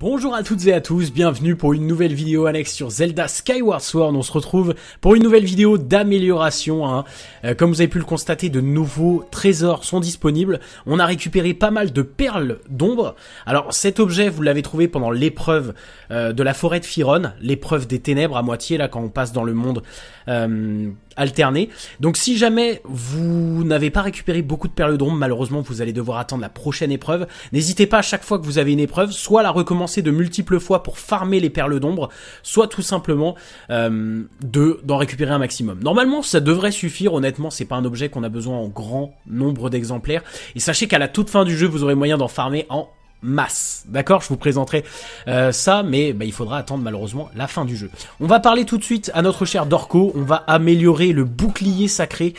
Bonjour à toutes et à tous, bienvenue pour une nouvelle vidéo Alex sur Zelda Skyward Sword. On se retrouve pour une nouvelle vidéo d'amélioration. Hein. Euh, comme vous avez pu le constater, de nouveaux trésors sont disponibles. On a récupéré pas mal de perles d'ombre. Alors cet objet, vous l'avez trouvé pendant l'épreuve euh, de la forêt de Firon, l'épreuve des ténèbres à moitié, là quand on passe dans le monde... Euh, alterner. Donc si jamais vous n'avez pas récupéré beaucoup de perles d'ombre, malheureusement vous allez devoir attendre la prochaine épreuve. N'hésitez pas à chaque fois que vous avez une épreuve, soit la recommencer de multiples fois pour farmer les perles d'ombre, soit tout simplement euh, de d'en récupérer un maximum. Normalement ça devrait suffire, honnêtement c'est pas un objet qu'on a besoin en grand nombre d'exemplaires. Et sachez qu'à la toute fin du jeu vous aurez moyen d'en farmer en masse. D'accord Je vous présenterai euh, ça, mais bah, il faudra attendre malheureusement la fin du jeu. On va parler tout de suite à notre cher Dorco, on va améliorer le bouclier sacré.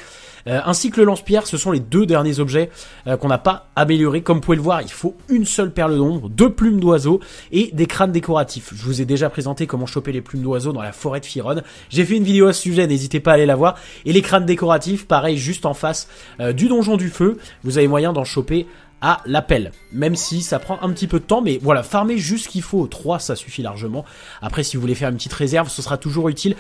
Euh, ainsi que le lance-pierre, ce sont les deux derniers objets euh, qu'on n'a pas améliorés. Comme vous pouvez le voir, il faut une seule perle d'ombre, deux plumes d'oiseaux et des crânes décoratifs. Je vous ai déjà présenté comment choper les plumes d'oiseaux dans la forêt de Firon. J'ai fait une vidéo à ce sujet, n'hésitez pas à aller la voir. Et les crânes décoratifs, pareil, juste en face du donjon du feu, vous avez moyen d'en choper à l'appel. Même si ça prend un petit peu de temps, mais voilà, farmer juste ce qu'il faut. 3, ça suffit largement. Après, si vous voulez faire une petite réserve, ce sera toujours utile.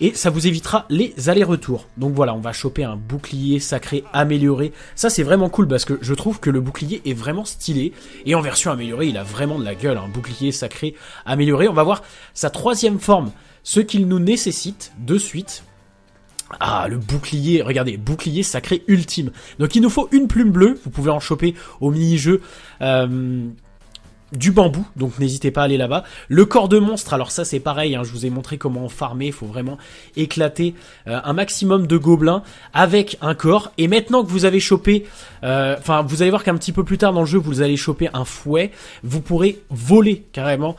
Et ça vous évitera les allers-retours. Donc voilà, on va choper un bouclier sacré amélioré. Ça, c'est vraiment cool parce que je trouve que le bouclier est vraiment stylé. Et en version améliorée, il a vraiment de la gueule. Un bouclier sacré amélioré. On va voir sa troisième forme. Ce qu'il nous nécessite de suite ah, le bouclier, regardez, bouclier sacré ultime. Donc il nous faut une plume bleue, vous pouvez en choper au mini-jeu. Euh, du bambou, donc n'hésitez pas à aller là-bas. Le corps de monstre, alors ça c'est pareil, hein, je vous ai montré comment farmer, il faut vraiment éclater euh, un maximum de gobelins avec un corps. Et maintenant que vous avez chopé, euh, enfin vous allez voir qu'un petit peu plus tard dans le jeu, vous allez choper un fouet, vous pourrez voler carrément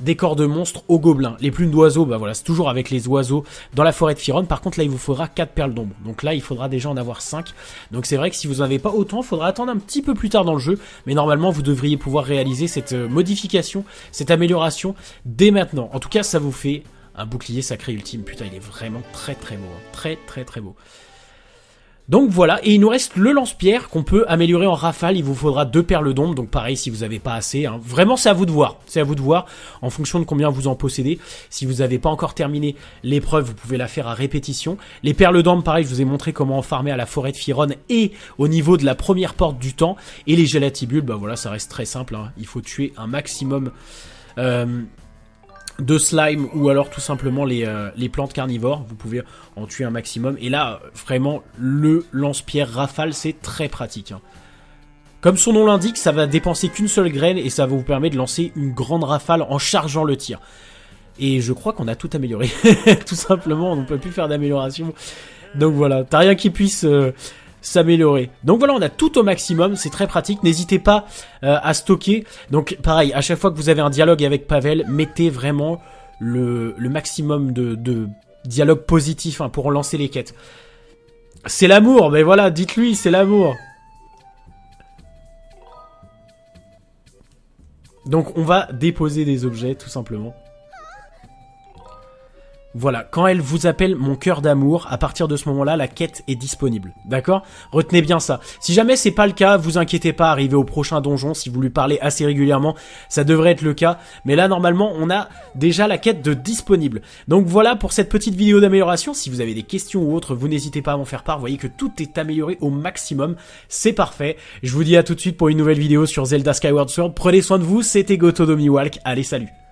des corps de monstres aux gobelins. Les plumes d'oiseaux, bah voilà, c'est toujours avec les oiseaux dans la forêt de Firon. Par contre, là, il vous faudra 4 perles d'ombre. Donc là, il faudra déjà en avoir 5. Donc c'est vrai que si vous n'en avez pas autant, il faudra attendre un petit peu plus tard dans le jeu. Mais normalement, vous devriez pouvoir réaliser cette euh, modification, cette amélioration dès maintenant. En tout cas, ça vous fait un bouclier sacré ultime. Putain, il est vraiment très très beau. Hein. Très très très beau. Donc voilà, et il nous reste le lance-pierre qu'on peut améliorer en rafale, il vous faudra deux perles d'ombre, donc pareil si vous n'avez pas assez, hein. vraiment c'est à vous de voir, c'est à vous de voir, en fonction de combien vous en possédez, si vous n'avez pas encore terminé l'épreuve, vous pouvez la faire à répétition, les perles d'ombre pareil, je vous ai montré comment en farmer à la forêt de Firon et au niveau de la première porte du temps, et les gelatibules, bah voilà ça reste très simple, hein. il faut tuer un maximum... Euh de slime ou alors tout simplement les, euh, les, plantes carnivores, vous pouvez en tuer un maximum. Et là, vraiment, le lance-pierre rafale, c'est très pratique. Hein. Comme son nom l'indique, ça va dépenser qu'une seule graine et ça va vous permettre de lancer une grande rafale en chargeant le tir. Et je crois qu'on a tout amélioré. tout simplement, on ne peut plus faire d'amélioration. Donc voilà, t'as rien qui puisse... Euh, s'améliorer. Donc voilà, on a tout au maximum, c'est très pratique. N'hésitez pas euh, à stocker. Donc pareil, à chaque fois que vous avez un dialogue avec Pavel, mettez vraiment le, maximum de, dialogue positif hein, pour lancer les quêtes. C'est l'amour, mais voilà, dites-lui, c'est l'amour. Donc on va déposer des objets tout simplement. Voilà, quand elle vous appelle mon cœur d'amour, à partir de ce moment-là, la quête est disponible. D'accord Retenez bien ça. Si jamais c'est pas le cas, vous inquiétez pas, arrivez au prochain donjon, si vous lui parlez assez régulièrement, ça devrait être le cas. Mais là, normalement, on a déjà la quête de disponible. Donc voilà pour cette petite vidéo d'amélioration. Si vous avez des questions ou autres, vous n'hésitez pas à m'en faire part. Vous voyez que tout est amélioré au maximum. C'est parfait. Je vous dis à tout de suite pour une nouvelle vidéo sur Zelda Skyward Sword. Prenez soin de vous, c'était Domi Walk. Allez, salut